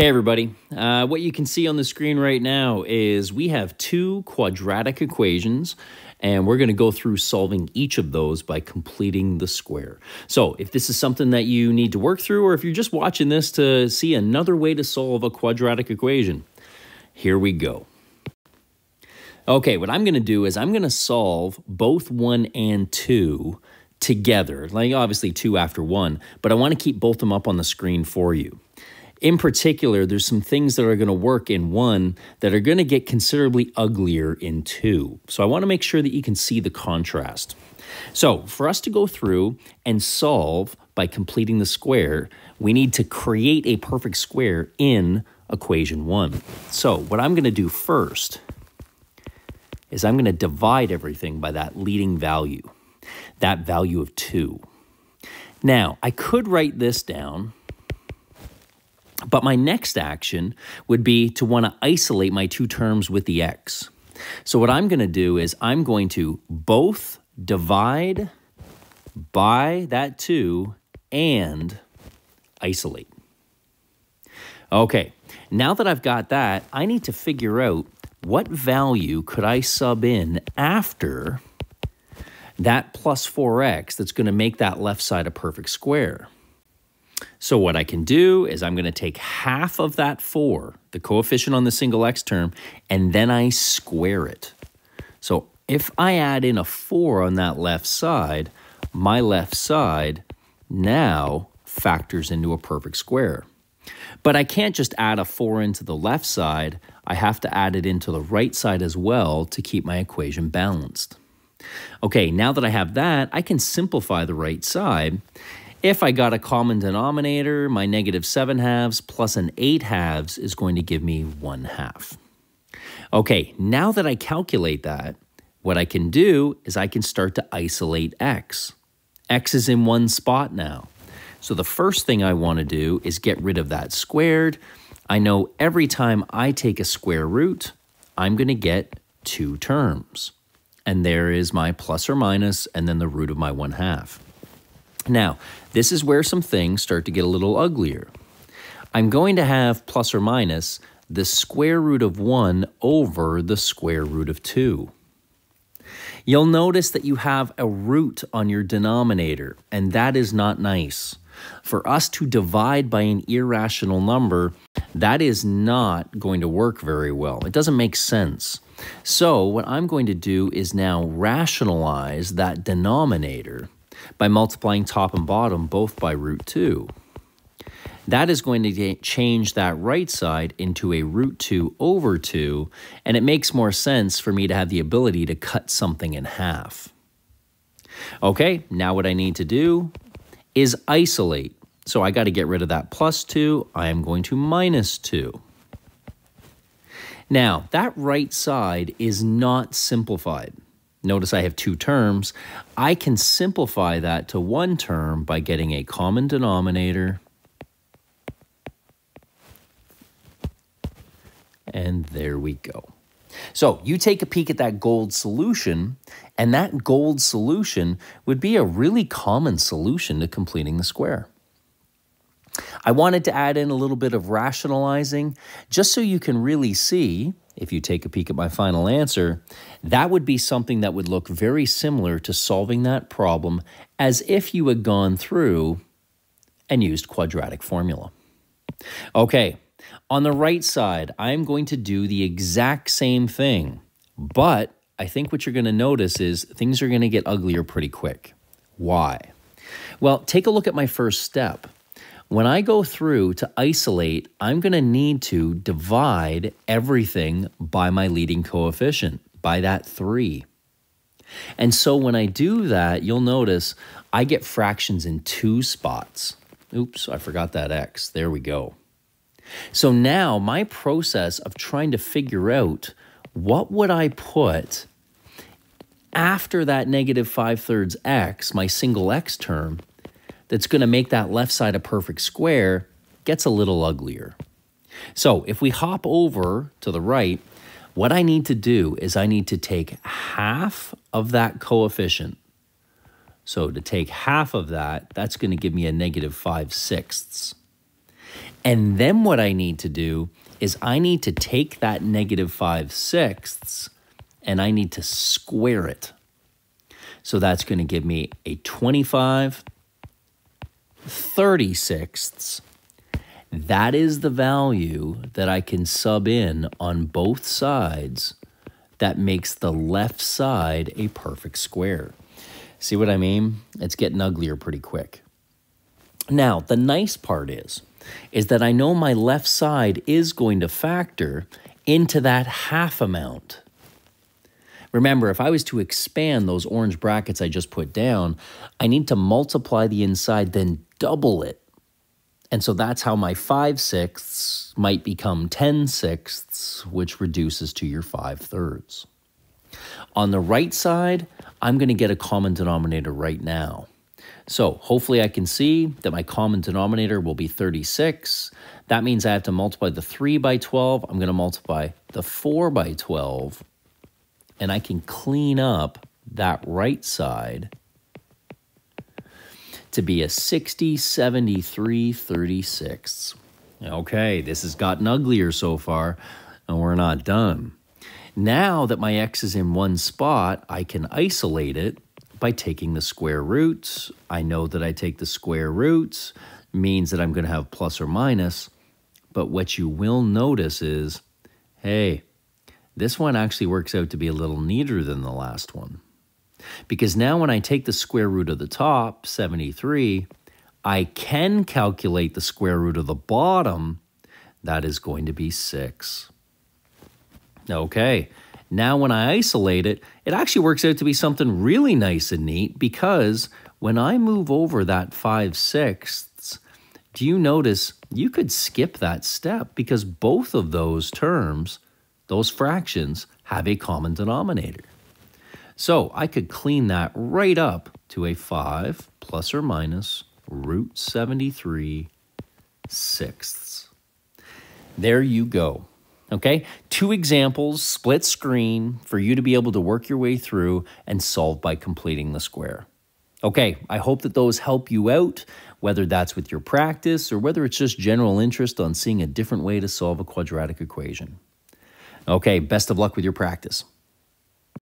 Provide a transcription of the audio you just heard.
Hey everybody, uh, what you can see on the screen right now is we have two quadratic equations and we're going to go through solving each of those by completing the square. So if this is something that you need to work through or if you're just watching this to see another way to solve a quadratic equation, here we go. Okay, what I'm going to do is I'm going to solve both 1 and 2 together, like obviously 2 after 1, but I want to keep both of them up on the screen for you. In particular, there's some things that are going to work in one that are going to get considerably uglier in two. So I want to make sure that you can see the contrast. So for us to go through and solve by completing the square, we need to create a perfect square in equation one. So what I'm going to do first is I'm going to divide everything by that leading value, that value of 2. Now, I could write this down but my next action would be to want to isolate my two terms with the x. So what I'm going to do is I'm going to both divide by that 2 and isolate. Okay, now that I've got that, I need to figure out what value could I sub in after that plus 4x that's going to make that left side a perfect square. So what I can do is I'm going to take half of that 4, the coefficient on the single x term, and then I square it. So if I add in a 4 on that left side, my left side now factors into a perfect square. But I can't just add a 4 into the left side. I have to add it into the right side as well to keep my equation balanced. Okay, now that I have that, I can simplify the right side. If I got a common denominator, my negative 7 halves plus an 8 halves is going to give me 1 half. Okay, now that I calculate that, what I can do is I can start to isolate x. x is in one spot now. So the first thing I want to do is get rid of that squared. I know every time I take a square root, I'm going to get two terms. And there is my plus or minus and then the root of my 1 half. Now, this is where some things start to get a little uglier. I'm going to have plus or minus the square root of 1 over the square root of 2. You'll notice that you have a root on your denominator, and that is not nice. For us to divide by an irrational number, that is not going to work very well. It doesn't make sense. So what I'm going to do is now rationalize that denominator by multiplying top and bottom both by root 2. That is going to change that right side into a root 2 over 2, and it makes more sense for me to have the ability to cut something in half. Okay, now what I need to do is isolate. So I got to get rid of that plus 2. I am going to minus 2. Now, that right side is not simplified notice I have two terms, I can simplify that to one term by getting a common denominator. And there we go. So you take a peek at that gold solution, and that gold solution would be a really common solution to completing the square. I wanted to add in a little bit of rationalizing just so you can really see if you take a peek at my final answer, that would be something that would look very similar to solving that problem as if you had gone through and used quadratic formula. Okay, on the right side, I'm going to do the exact same thing, but I think what you're going to notice is things are going to get uglier pretty quick. Why? Well, take a look at my first step. When I go through to isolate, I'm going to need to divide everything by my leading coefficient, by that 3. And so when I do that, you'll notice I get fractions in two spots. Oops, I forgot that x. There we go. So now my process of trying to figure out what would I put after that negative 5 thirds x, my single x term, that's going to make that left side a perfect square gets a little uglier. So if we hop over to the right, what I need to do is I need to take half of that coefficient. So to take half of that, that's going to give me a negative 5 sixths. And then what I need to do is I need to take that negative 5 sixths and I need to square it. So that's going to give me a 25 30 sixths. That is the value that I can sub in on both sides that makes the left side a perfect square. See what I mean? It's getting uglier pretty quick. Now, the nice part is, is that I know my left side is going to factor into that half amount. Remember, if I was to expand those orange brackets I just put down, I need to multiply the inside, then double it. And so that's how my 5 sixths might become 10 sixths, which reduces to your 5 thirds. On the right side, I'm going to get a common denominator right now. So hopefully I can see that my common denominator will be 36. That means I have to multiply the 3 by 12. I'm going to multiply the 4 by 12. And I can clean up that right side to be a 60, 73, 36. Okay, this has gotten uglier so far, and we're not done. Now that my x is in one spot, I can isolate it by taking the square roots. I know that I take the square roots, means that I'm going to have plus or minus. But what you will notice is, hey, this one actually works out to be a little neater than the last one. Because now when I take the square root of the top, 73, I can calculate the square root of the bottom. That is going to be 6. Okay, now when I isolate it, it actually works out to be something really nice and neat because when I move over that 5 sixths, do you notice you could skip that step because both of those terms, those fractions, have a common denominator. So I could clean that right up to a 5 plus or minus root 73 sixths. There you go. Okay, two examples, split screen, for you to be able to work your way through and solve by completing the square. Okay, I hope that those help you out, whether that's with your practice or whether it's just general interest on seeing a different way to solve a quadratic equation. Okay, best of luck with your practice.